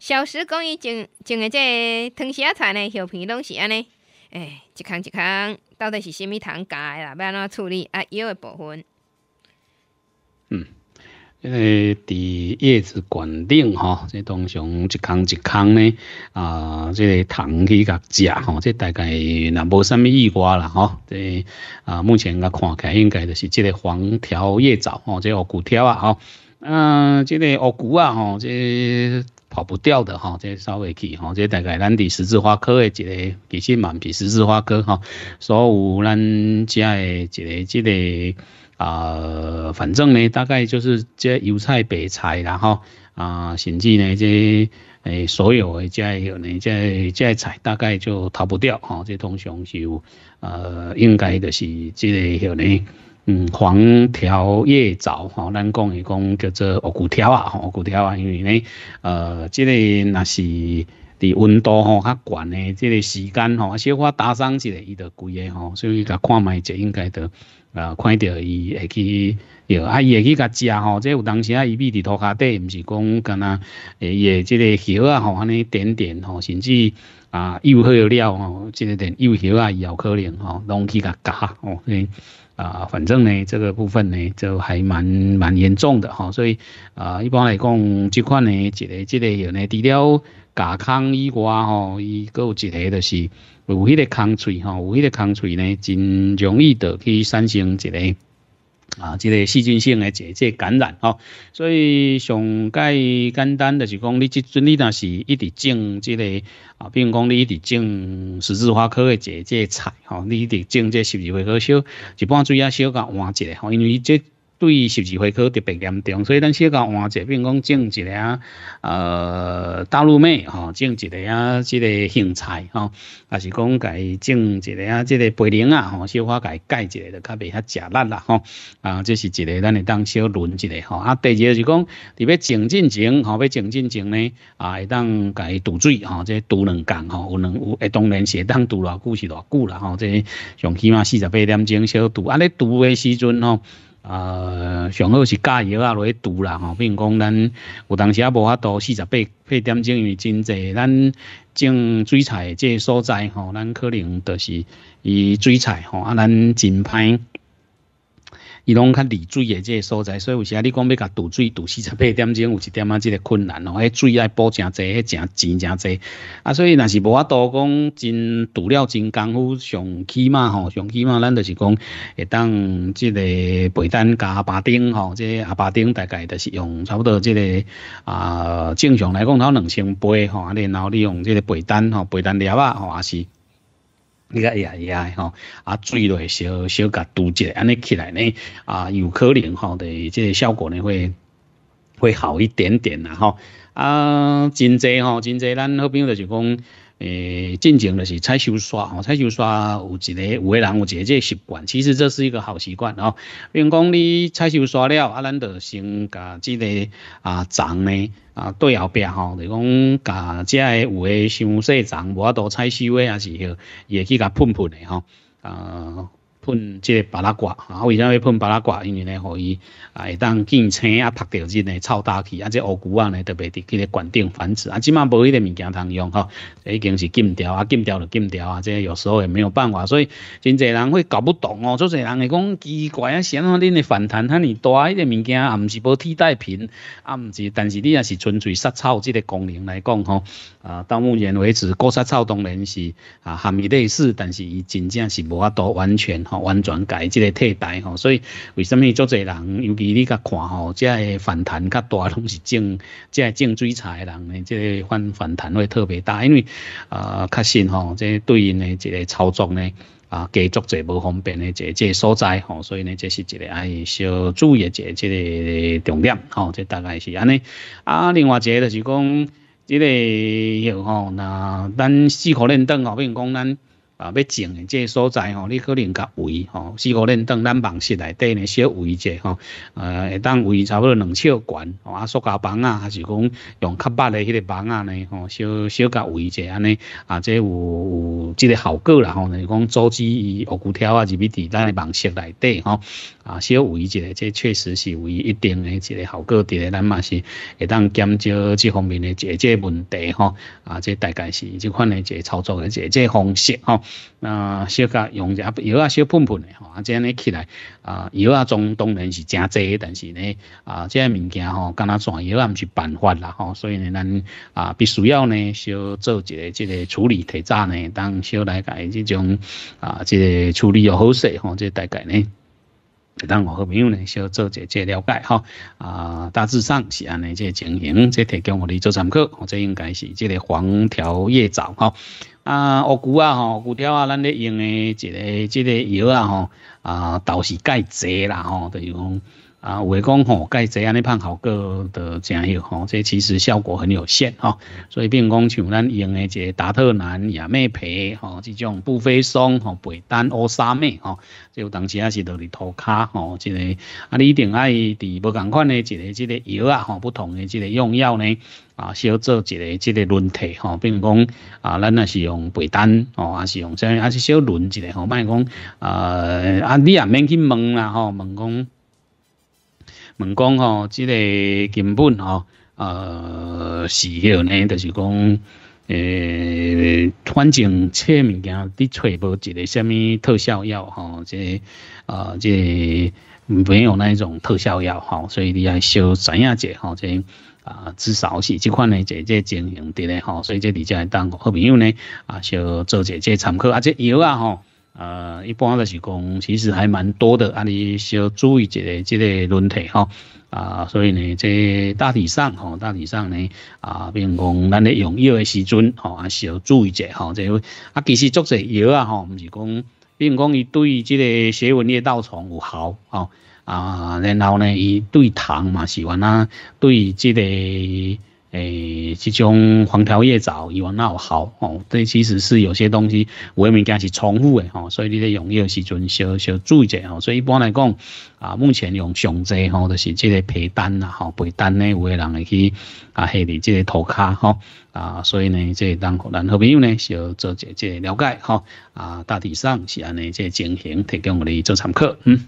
小时讲伊种种个即个藤蛇仔呢，叶片拢是安尼，诶，一空一空，到底是虾物虫咬诶啦？要安怎处理？啊，有诶部分，嗯，即个伫叶子冠顶吼，即通常一空一空呢，啊，即个虫去甲食吼，即大概若无虾物意外啦吼，即啊，目前个看起来应该就是即个黄条叶蚤吼，即乌骨条啊吼，嗯，即个乌骨啊吼，即。跑不掉的哈，这稍微去哈，这大概咱第十字花科的一个，其实蛮比十字花科哈，所有咱遮的一个，这个啊，反正呢，大概就是这油菜、白菜然后啊，甚至呢这诶所有的遮有呢，遮遮菜大概就逃不掉哈，这通常是有呃应该就是这个一个。嗯，黄条叶藻吼，咱讲伊讲叫做鳄骨条啊，鳄骨条啊，因为呢，呃，即个那是伫温度吼较悬诶，即个时间吼啊，小可打伤一下伊就贵个吼，所以甲看卖就应该着啊，看着伊会去，诺啊，伊会去甲食吼，即有当时啊，伊咪伫涂骹底，毋是讲干呐，欸，即个叶啊吼，安尼点点吼，甚至啊，幼好了吼，即个点幼叶啊，也有可能吼，拢去甲咬哦。啊，反正呢，这个部分呢就还蛮蛮严重的哈，所以啊，一般来讲，这款呢一个，一个有呢，除了牙康以外吼，伊搁有一个就是有迄个空隙哈，有迄个空隙呢，真容易的去产生一个。啊，这个细菌性的解个、感染哦，所以上介简单就是讲，你即阵你若是一直种这个啊，比如讲你一直种十字花科的解个、菜哦，你一直种这十字花科少，一般水亚小甲换一下吼，因为这。对十字花科特别严重，所以咱先到换者，并讲种一个啊呃大陆妹吼，种一个啊这个香菜吼，啊是讲改种一个啊这个白莲啊吼，小花改盖一个就较袂遐食烂啦吼，啊这是一个咱会当小轮一个吼，啊第二个是讲，特别整进前吼，要整进前呢啊会当改堵水吼，即堵两工吼，有两有诶当然会当堵偌久是偌久啦吼，即上起码四十八点钟小堵，啊你堵诶时阵吼。啊，上好是加药啊，落去毒啦吼。比如讲，咱有当时啊无法度四十八八点钟，因为真济。咱种水菜即个所在吼，咱可能就是以水菜吼，啊，咱真歹。伊拢较离水诶，即个所在，所以有时啊，你讲要甲堵水堵四十八点钟，有一点啊，即个困难咯。迄水爱补诚济，迄诚钱诚济。啊，所以若是无法度讲真堵了真功夫，上起码吼，上起码咱就是讲会当即个背单加巴顶吼，即个阿巴顶大概就是用差不多即个啊，正常来讲有两千八吼，然后你用即个背单吼，背单料啊吼也是。你个压压吼，啊，水落小小甲加一下，安尼起来呢，啊，有可能吼的，即个效果呢会会好一点点啦吼，啊，真侪吼，真侪咱好朋友就是讲。诶，正常就是菜收刷吼，菜收刷有一个有个人有一个习惯，其实这是一个好习惯哦。比如讲你菜收刷了啊，咱就先甲这个啊，脏呢啊，对后壁吼，就讲甲遮个有诶，伤细脏无啊多菜收诶，也是要也去甲喷喷诶吼啊。喷即个巴拉挂，啊，为啥要喷巴拉挂？因为呢，可以啊，会当见青啊，拍掉即个臭大气，啊，即乌龟啊，呢，特别伫即个管顶繁殖，啊，即嘛无迄个物件通用吼，已经是禁掉啊，禁掉就禁掉啊，即个有时候也没有办法，所以真侪人会搞不懂哦，真侪人会讲奇怪啊，咸啊，恁诶反弹遐尼大，迄个物件啊，毋是无替代品啊，毋是，但是你也是纯粹杀草即个功能来讲吼，啊，到目前为止，过杀草当然是啊含伊类似，但是伊真正是无法度完全。吼，完全改即个替代吼，所以为什么足侪人，尤其你甲看吼，即个反弹较大，拢是种，即个种水菜人呢，即个反反弹会特别大，因为啊，较新吼，即个对因呢一个操作呢，啊，加足侪无方便呢，一个即个所在吼，所以呢，这是一个爱小注意一个即个重点吼，这大概是安尼。啊，另外一个就是讲，即个许吼，那咱四考认定吼，比如讲咱。啊，要种诶，即个所在吼，你可能甲围吼，四个人当咱网室内底呢，小围者吼，呃，会当围差不多两尺宽吼，啊，塑胶房啊，还是讲用较密诶迄个房啊呢，吼，小小甲围者安尼，啊，即有有即个效果啦吼，是讲阻止伊恶骨条啊，入去伫咱诶网室内底吼，啊，小围者，即确实是有一定诶一个效果伫咧，咱嘛是会当减少这方面诶解这问题吼，啊，即大概是即款诶一个操作诶一个方式吼。那小甲用一下药啊，小喷喷的吼，啊，这样呢起来啊，药啊中当然是真济，但是呢啊，这些物件吼，干那全药啊唔是办法啦吼，所以呢，咱啊必须要呢小做一个这个处理提早呢，当小来改这种啊，这处理又好些吼，这大概呢。就当我好朋友呢，小做一下了解哈。啊，大致上是安尼这情形，这提供我哋做参考。我这应该是这个黄条叶藻哈。啊，乌龟啊，吼，骨条啊，咱咧用诶这个这个药啊，吼，啊，都是钙质啦，吼，等于讲。啊，有诶讲吼，该这样哩判好个，的真样吼，这其实效果很有限吼。所以并讲像咱用诶一个达特南亚麦皮吼，即种布菲松吼，白丹乌沙麦吼，即有当时也是落伫涂卡吼，即个啊，你一定爱伫无同款诶一个即个药啊吼，不同诶即个用药呢啊，小做一个即个轮替吼，并讲啊，咱也是用白丹吼，也是用啥，也是小轮一个吼，莫讲呃啊，你也免去问啦吼，问讲。问讲吼，即个根本吼，呃，是迄个呢，就是讲，诶，反正册物件的揣无一个什么特效药吼，即，呃，即没有那一种特效药吼，所以你要小知影者吼，即，啊，至少是这款呢，即这情形的嘞吼，所以这直接当好朋友呢，啊，小做者，这参考，啊，这药啊吼。呃，一般就是讲，其实还蛮多的，安尼要注意一下，即个问题哈。啊，所以呢，即大体上哈，大体上呢，啊，比如讲，咱咧用药的时阵，吼，啊，要注意一下，吼，即。啊，其实做者药啊，吼，唔是讲，比如讲，伊对即个斜纹裂道虫有效，吼。啊，然后呢，伊对糖嘛是原啊，对即个。诶，即种黄条叶藻伊往那有好吼，但其实是有些东西，有的物件是重复诶吼，所以你咧用药时阵，小小注意者吼。所以一般来讲，啊，目前用上济吼，都是即个皮单啦吼，皮单咧有诶人会去啊，下伫即个涂骹吼啊，所以呢，即当互咱好朋友呢，要做一即了解吼啊，大体上是安尼即情形提供予你做参考，嗯。